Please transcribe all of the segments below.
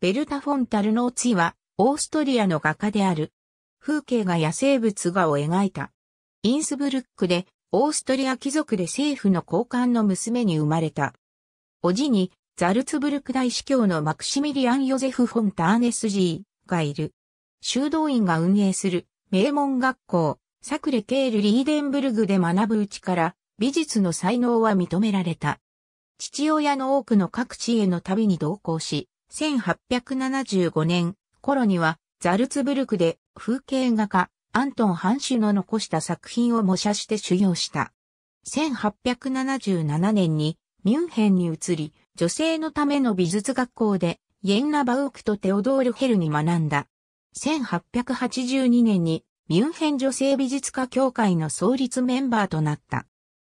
ベルタ・フォン・タルノーツィは、オーストリアの画家である。風景画や生物画を描いた。インスブルックで、オーストリア貴族で政府の高官の娘に生まれた。おじに、ザルツブルク大司教のマクシミリアン・ヨゼフ・フォン・ターネス・ジーがいる。修道院が運営する名門学校、サクレ・ケール・リーデンブルグで学ぶうちから、美術の才能は認められた。父親の多くの各地への旅に同行し、1875年頃にはザルツブルクで風景画家アントン・ハンシュの残した作品を模写して修行した。1877年にミュンヘンに移り、女性のための美術学校でイェンナ・バウクとテオドール・ヘルに学んだ。1882年にミュンヘン女性美術家協会の創立メンバーとなった。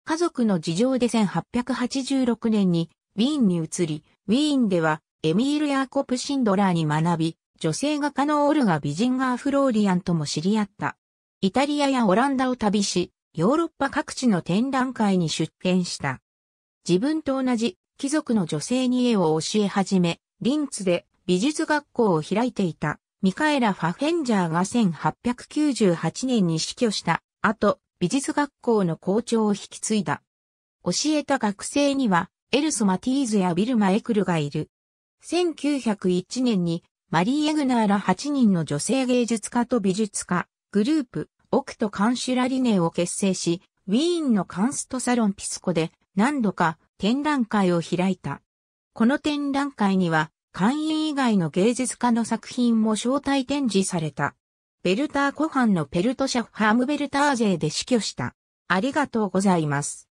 家族の事情で1886年にウィーンに移り、ウィーンではエミール・ヤーコプ・シンドラーに学び、女性画家のオルガ・ビジンガー・フローリアンとも知り合った。イタリアやオランダを旅し、ヨーロッパ各地の展覧会に出展した。自分と同じ貴族の女性に絵を教え始め、リンツで美術学校を開いていたミカエラ・ファフェンジャーが1898年に死去した後、美術学校の校長を引き継いだ。教えた学生には、エルソ・マティーズやビルマ・エクルがいる。1901年にマリー・エグナーら8人の女性芸術家と美術家、グループ、オクト・カンシュラリネを結成し、ウィーンのカンストサロンピスコで何度か展覧会を開いた。この展覧会には、会員以外の芸術家の作品も招待展示された。ベルター湖畔のペルトシャフハームベルター勢で死去した。ありがとうございます。